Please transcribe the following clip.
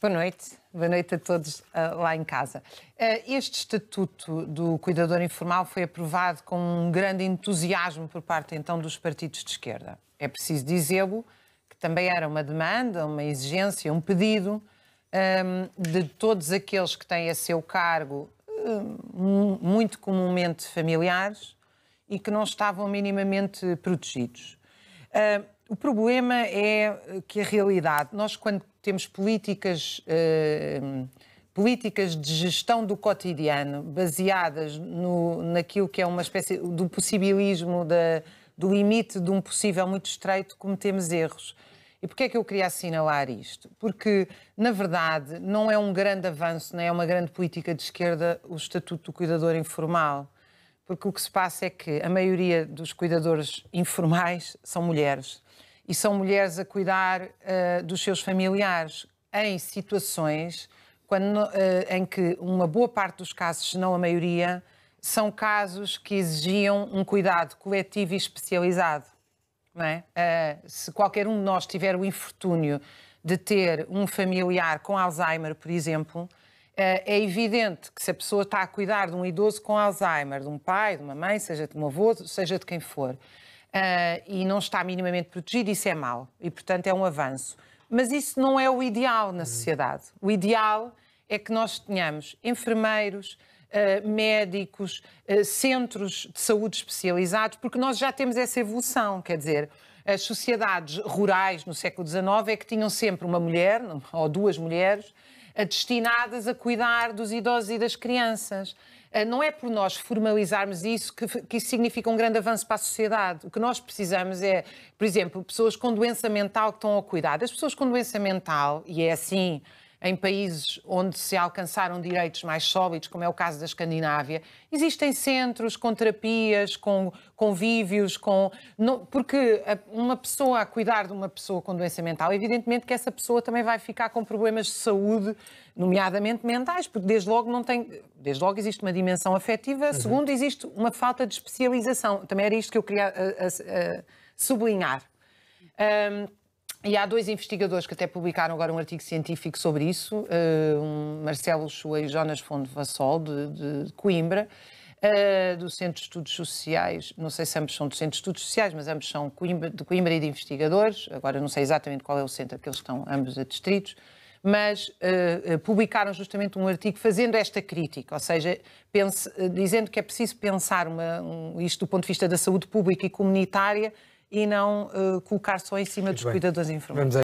Boa noite, boa noite a todos uh, lá em casa. Uh, este estatuto do cuidador informal foi aprovado com um grande entusiasmo por parte então dos partidos de esquerda. É preciso dizê-lo que também era uma demanda, uma exigência, um pedido um, ah, de todos aqueles que têm a seu cargo, um, muito comumente familiares, e que não estavam minimamente protegidos. Uh, o problema é eh, que a realidade, nós quando temos políticas, uh, políticas de gestão do cotidiano baseadas no, naquilo que é uma espécie do possibilismo, da, do limite de um possível muito estreito, cometemos erros. E porquê é que eu queria assinalar isto? Porque, na verdade, não é um grande avanço, não é uma grande política de esquerda o Estatuto do Cuidador Informal porque o que se passa é que a maioria dos cuidadores informais são mulheres. E são mulheres a cuidar uh, dos seus familiares em situações quando, uh, em que uma boa parte dos casos, se não a maioria, são casos que exigiam um cuidado coletivo e especializado. É? Uh, se qualquer um de nós tiver o infortúnio de ter um familiar com Alzheimer, por exemplo, eh, é evidente que se a pessoa está a cuidar de um idoso com Alzheimer, de um pai, de uma mãe, seja de um avô, seja de quem for, eh, e não está minimamente protegido, isso é mau. E, portanto, é um avanço. Mas isso não é o ideal na sociedade. O ideal é que nós tenhamos enfermeiros, eh, médicos, centros de saúde especializados, porque nós já temos essa evolução, quer dizer, as sociedades rurais no século XIX é que tinham sempre uma mulher, ou duas mulheres, eh, destinadas a cuidar dos idosos e das crianças. Eh, não é por nós formalizarmos isso que, que isso significa um grande avanço para a sociedade. O que nós precisamos é, por exemplo, pessoas com doença mental que estão a cuidar. As pessoas com doença mental, e é assim em países onde se alcançaram direitos mais sólidos, como é o caso da Escandinávia, existem centros com terapias, com convívios, com. Não, porque uma pessoa a cuidar de uma pessoa com doença mental, evidentemente que essa pessoa também vai ficar com problemas de saúde, nomeadamente mentais, porque desde logo não tem. Desde logo existe uma dimensão afetiva, uhum. segundo, existe uma falta de especialização. Também era isto que eu queria a, a, a sublinhar. Um, e há dois investigadores que até publicaram agora um artigo científico sobre isso, eh, um Marcelo Chua e Jonas Fondo Vassol, de, de Coimbra, Uh, do Centro de Estudos Sociais, não sei se ambos são do Centro de Estudos Sociais, mas ambos são Coimbra, de Coimbra e de investigadores, agora não sei exatamente qual é o centro a que eles estão ambos distritos, mas uh, publicaram justamente um artigo fazendo esta crítica, ou seja, pense, dizendo que é preciso pensar uma, um, isto do ponto de vista da saúde pública e comunitária e não uh, colocar só em cima dos cuidadores informais.